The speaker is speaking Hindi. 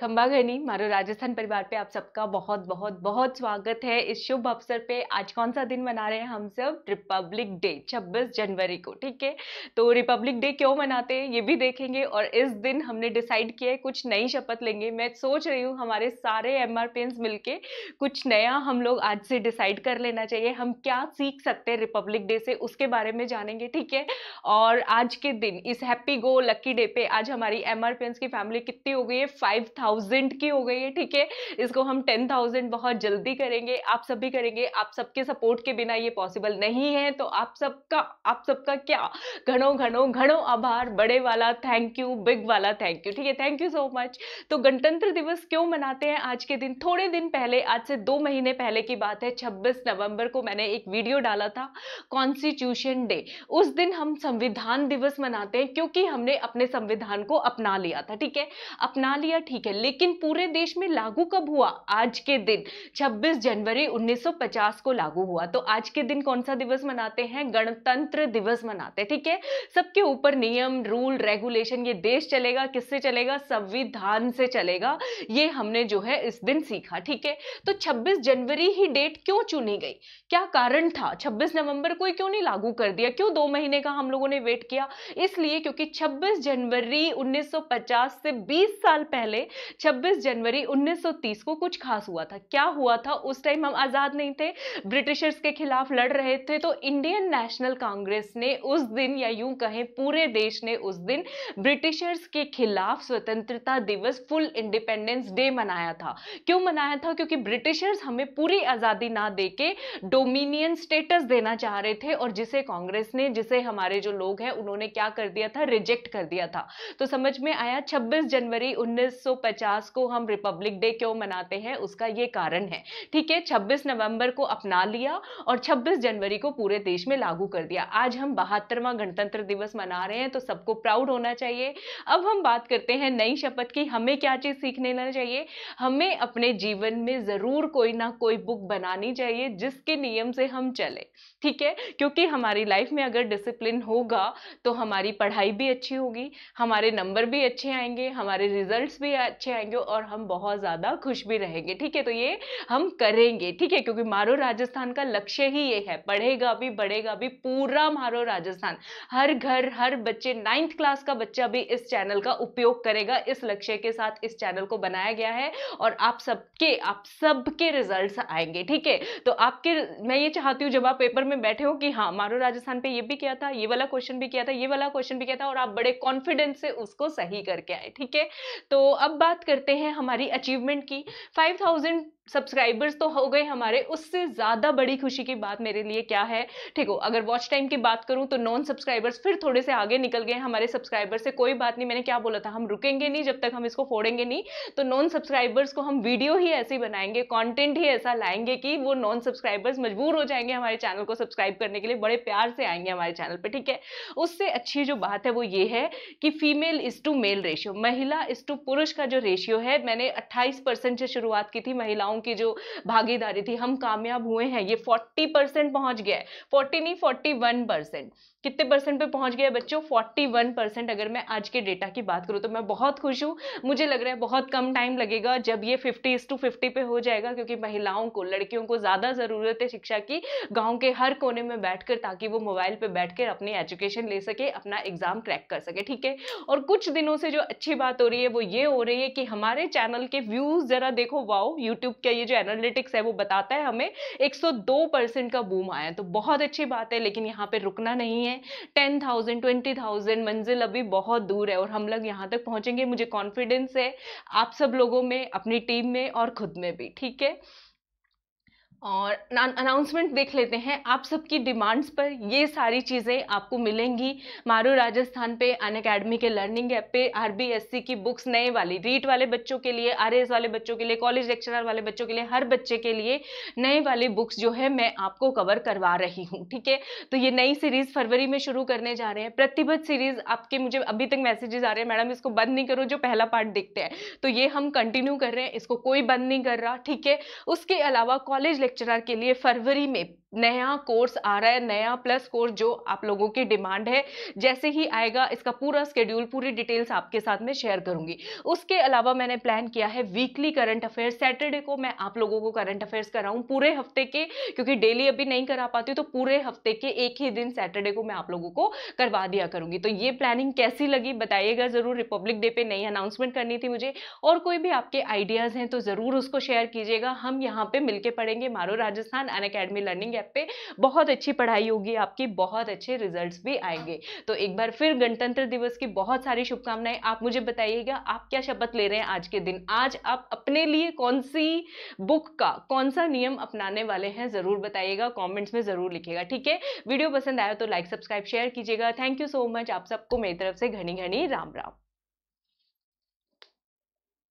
खम्बाघनी मारो राजस्थान परिवार पे आप सबका बहुत बहुत बहुत स्वागत है इस शुभ अवसर पे आज कौन सा दिन मना रहे हैं हम सब रिपब्लिक डे 26 जनवरी को ठीक है तो रिपब्लिक डे क्यों मनाते हैं ये भी देखेंगे और इस दिन हमने डिसाइड किया है कुछ नई शपथ लेंगे मैं सोच रही हूँ हमारे सारे एम आर मिलके कुछ नया हम लोग आज से डिसाइड कर लेना चाहिए हम क्या सीख सकते हैं रिपब्लिक डे से उसके बारे में जानेंगे ठीक है और आज के दिन इस हैप्पी गो लक्की डे पे आज हमारी एम की फैमिली कितनी हो गई है फाइव थाउजेंड की हो गई है ठीक है इसको हम टेन थाउजेंड बहुत जल्दी करेंगे आप सब भी करेंगे आप सबके सपोर्ट के बिना ये पॉसिबल नहीं है तो आप सबका आप सबका क्या घनो घनो घनो आभार बड़े वाला थैंक यू बिग वाला थैंक यू ठीक है थैंक यू सो मच तो गणतंत्र दिवस क्यों मनाते हैं आज के दिन थोड़े दिन पहले आज से दो महीने पहले की बात है छब्बीस नवंबर को मैंने एक वीडियो डाला था कॉन्स्टिट्यूशन डे उस दिन हम संविधान दिवस मनाते हैं क्योंकि हमने अपने संविधान को अपना लिया था ठीक है अपना लिया ठीक है लेकिन पूरे देश में लागू कब हुआ आज के दिन 26 जनवरी 1950 को लागू हुआ तो आज के दिन कौन सा दिवस मनाते हैं गणतंत्र दिवस मनाते हैं ठीक है सबके ऊपर नियम रूल रेगुलेशन ये देश चलेगा किससे चलेगा संविधान से चलेगा ये हमने जो है इस दिन सीखा ठीक है तो 26 जनवरी ही डेट क्यों चुनी गई क्या कारण था 26 नवंबर को क्यों नहीं लागू कर दिया क्यों दो महीने का हम लोगों ने वेट किया इसलिए क्योंकि 26 जनवरी 1950 से 20 साल पहले 26 जनवरी 1930 को कुछ खास हुआ था क्या हुआ था उस टाइम हम आज़ाद नहीं थे ब्रिटिशर्स के खिलाफ लड़ रहे थे तो इंडियन नेशनल कांग्रेस ने उस दिन या यूं कहें पूरे देश ने उस दिन ब्रिटिशर्स के खिलाफ स्वतंत्रता दिवस फुल इंडिपेंडेंस डे मनाया था क्यों मनाया था क्योंकि ब्रिटिशर्स हमें पूरी आज़ादी ना दे डोमिनियन स्टेटस देना चाह रहे थे और जिसे कांग्रेस ने जिसे हमारे जो लोग हैं उन्होंने क्या कर दिया था रिजेक्ट कर दिया था तो समझ में आया 26 जनवरी 1950 1950 को हम रिपब्लिक डे क्यों मनाते हैं उसका ये कारण है ठीक है 26 नवंबर को अपना लिया और 26 जनवरी को पूरे देश में लागू कर दिया आज हम बहत्तरवा गणतंत्र दिवस मना रहे हैं तो सबको प्राउड होना चाहिए अब हम बात करते हैं नई शपथ की हमें क्या चीज़ सीखने लेना चाहिए हमें अपने जीवन में ज़रूर कोई ना कोई बुक बनानी चाहिए जिसके नियम से हम चले ठीक है क्योंकि हमारी लाइफ में अगर डिसिप्लिन होगा तो हमारी पढ़ाई भी अच्छी होगी हमारे नंबर भी अच्छे आएंगे हमारे रिजल्ट्स भी अच्छे अच्छे आएंगे और हम बहुत ज़्यादा खुश भी रहेंगे ठीक है तो ये हम करेंगे ठीक है क्योंकि मारो राजस्थान का लक्ष्य ही ये है पढ़ेगा भी बढ़ेगा भी पूरा मारो राजस्थान हर घर हर बच्चे नाइन्थ क्लास का बच्चा भी इस चैनल का उपयोग करेगा इस लक्ष्य के साथ इस चैनल को बनाया गया है और आप सबके आप सबके रिजल्ट आएंगे ठीक है तो आपके मैं ये चाहती हूँ जब आप पेपर में बैठे हो कि हाँ मारो राजस्थान पर ये भी किया था ये वाला क्वेश्चन भी किया था ये वाला क्वेश्चन भी किया था और आप बड़े कॉन्फिडेंस से उसको सही करके आए ठीक है तो अब बात बात करते हैं हमारी अचीवमेंट की 5000 सब्सक्राइबर्स तो हो गए हमारे उससे ज़्यादा बड़ी खुशी की बात मेरे लिए क्या है ठीक हो अगर वॉच टाइम की बात करूँ तो नॉन सब्सक्राइबर्स फिर थोड़े से आगे निकल गए हमारे सब्सक्राइबर्स से कोई बात नहीं मैंने क्या बोला था हम रुकेंगे नहीं जब तक हम इसको फोड़ेंगे नहीं तो नॉन सब्सक्राइबर्स को हम वीडियो ही ऐसी बनाएंगे कॉन्टेंट ही ऐसा लाएंगे कि वो नॉन सब्सक्राइबर्स मजबूर हो जाएंगे हमारे चैनल को सब्सक्राइब करने के लिए बड़े प्यार से आएंगे हमारे चैनल पर ठीक है उससे अच्छी जो बात है वो ये है कि female is to male ratio महिला इज़ टू पुरुष का जो रेशियो है मैंने अट्ठाईस से शुरुआत की थी महिलाओं महिलाओं की जो भागीदारी थी हम कामयाब हुए हैं ये 40 परसेंट पहुंच गया है फोर्टी नहीं 41 परसेंट कितने परसेंट पे पहुंच गया है बच्चों 41 परसेंट अगर मैं आज के डेटा की बात करूँ तो मैं बहुत खुश हूँ मुझे लग रहा है बहुत कम टाइम लगेगा जब ये फिफ्टी टू फिफ्टी पे हो जाएगा क्योंकि महिलाओं को लड़कियों को ज़्यादा ज़रूरत है शिक्षा की गाँव के हर कोने में बैठकर ताकि वो मोबाइल पर बैठकर अपनी एजुकेशन ले सके अपना एग्ज़ाम क्रैक कर सके ठीक है और कुछ दिनों से जो अच्छी बात हो रही है वो ये हो रही है कि हमारे चैनल के व्यूज़ ज़रा देखो वाओ यूट्यूब का ये जो एनालिटिक्स है वो बताता है हमें 102 परसेंट का बूम आया तो बहुत अच्छी बात है लेकिन यहाँ पे रुकना नहीं है टेन थाउजेंड ट्वेंटी थाउजेंड मंजिल अभी बहुत दूर है और हम लोग यहाँ तक पहुँचेंगे मुझे कॉन्फिडेंस है आप सब लोगों में अपनी टीम में और खुद में भी ठीक है और अनाउंसमेंट देख लेते हैं आप सबकी डिमांड्स पर ये सारी चीज़ें आपको मिलेंगी मारू राजस्थान पे अन अकेडमी के लर्निंग ऐप पे सी की बुक्स नए वाली रीट वाले बच्चों के लिए एस वाले बच्चों के लिए कॉलेज लेक्चरर वाले बच्चों के लिए हर बच्चे के लिए नए वाली बुक्स जो है मैं आपको कवर करवा रही हूँ ठीक है तो ये नई सीरीज़ फरवरी में शुरू करने जा रहे हैं प्रतिबद्ध सीरीज़ आपके मुझे अभी तक मैसेजेस आ रहे हैं मैडम इसको बंद नहीं करो जो पहला पार्ट देखते हैं तो ये हम कंटिन्यू कर रहे हैं इसको कोई बंद नहीं कर रहा ठीक है उसके अलावा कॉलेज लेक्चरर के लिए फरवरी में नया कोर्स आ रहा है नया प्लस कोर्स जो आप लोगों की डिमांड है जैसे ही आएगा इसका पूरा स्केड्यूल पूरी डिटेल्स आपके साथ में शेयर करूंगी उसके अलावा मैंने प्लान किया है वीकली करंट अफेयर्स सैटरडे को मैं आप लोगों को करंट अफेयर्स कराऊँ पूरे हफ्ते के क्योंकि डेली अभी नहीं करा पाती तो पूरे हफ्ते के एक ही दिन सैटरडे को मैं आप लोगों को करवा दिया करूंगी तो ये प्लानिंग कैसी लगी बताइएगा ज़रूर रिपब्लिक डे पर नई अनाउंसमेंट करनी थी मुझे और कोई भी आपके आइडियाज़ हैं तो ज़रूर उसको शेयर कीजिएगा हम यहाँ पर मिलकर पढ़ेंगे मारो राजस्थान अन लर्निंग स्टेप पे बहुत अच्छी पढ़ाई होगी आपकी बहुत अच्छे रिजल्ट्स भी आएंगे तो एक बार फिर गणतंत्र दिवस की बहुत सारी शुभकामनाएं आप मुझे बताइएगा आप क्या शपथ ले रहे हैं आज के दिन आज आप अपने लिए कौन सी बुक का कौन सा नियम अपनाने वाले हैं ज़रूर बताइएगा कॉमेंट्स में ज़रूर लिखेगा ठीक है वीडियो पसंद आया तो लाइक सब्सक्राइब शेयर कीजिएगा थैंक यू सो मच आप सबको मेरी तरफ से घनी घनी राम राम